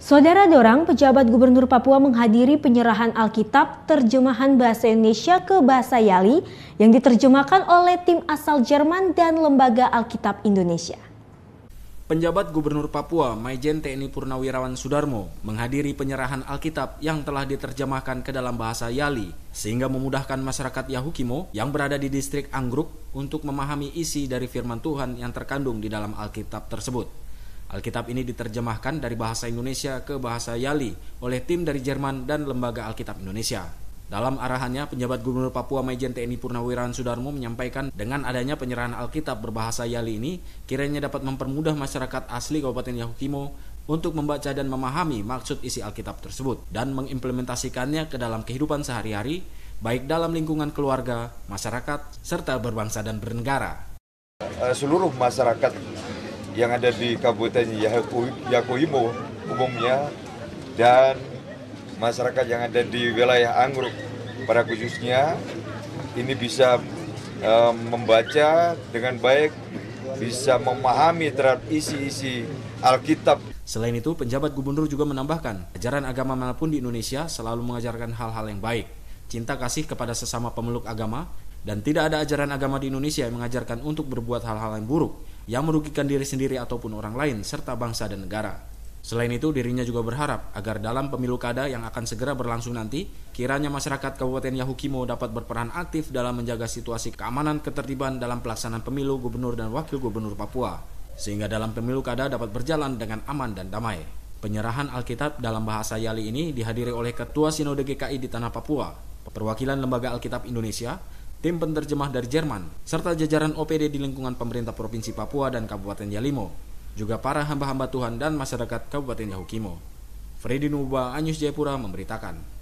Saudara Dorang, pejabat Gubernur Papua menghadiri penyerahan Alkitab terjemahan bahasa Indonesia ke bahasa Yali yang diterjemahkan oleh tim asal Jerman dan Lembaga Alkitab Indonesia. Penjabat Gubernur Papua, Maijen TNI Purnawirawan Sudarmo, menghadiri penyerahan Alkitab yang telah diterjemahkan ke dalam bahasa Yali, sehingga memudahkan masyarakat Yahukimo yang berada di distrik Anggruk untuk memahami isi dari firman Tuhan yang terkandung di dalam Alkitab tersebut. Alkitab ini diterjemahkan dari bahasa Indonesia ke bahasa Yali oleh tim dari Jerman dan Lembaga Alkitab Indonesia. Dalam arahannya, penjabat Gubernur Papua Majen TNI Purnawirawan Sudarmo menyampaikan dengan adanya penyerahan Alkitab berbahasa Yali ini, kiranya dapat mempermudah masyarakat asli Kabupaten Yahukimo untuk membaca dan memahami maksud isi Alkitab tersebut dan mengimplementasikannya ke dalam kehidupan sehari-hari, baik dalam lingkungan keluarga, masyarakat, serta berbangsa dan bernegara. Eh, seluruh masyarakat yang ada di Kabupaten Yakohimo umumnya dan masyarakat yang ada di wilayah Anggruk pada khususnya ini bisa um, membaca dengan baik, bisa memahami terhadap isi-isi Alkitab. Selain itu, penjabat gubernur juga menambahkan, ajaran agama manapun di Indonesia selalu mengajarkan hal-hal yang baik, cinta kasih kepada sesama pemeluk agama, dan tidak ada ajaran agama di Indonesia yang mengajarkan untuk berbuat hal-hal yang buruk yang merugikan diri sendiri ataupun orang lain serta bangsa dan negara. Selain itu, dirinya juga berharap agar dalam pemilu kada yang akan segera berlangsung nanti, kiranya masyarakat Kabupaten Yahukimo dapat berperan aktif dalam menjaga situasi keamanan ketertiban dalam pelaksanaan pemilu gubernur dan wakil gubernur Papua, sehingga dalam pemilu kada dapat berjalan dengan aman dan damai. Penyerahan Alkitab dalam bahasa Yali ini dihadiri oleh Ketua Sinode GKI di Tanah Papua, Perwakilan Lembaga Alkitab Indonesia, tim penerjemah dari Jerman, serta jajaran OPD di lingkungan pemerintah Provinsi Papua dan Kabupaten Yalimo, juga para hamba-hamba Tuhan dan masyarakat Kabupaten Yahukimo. Freddy Nuba, Anyus Jayapura memberitakan.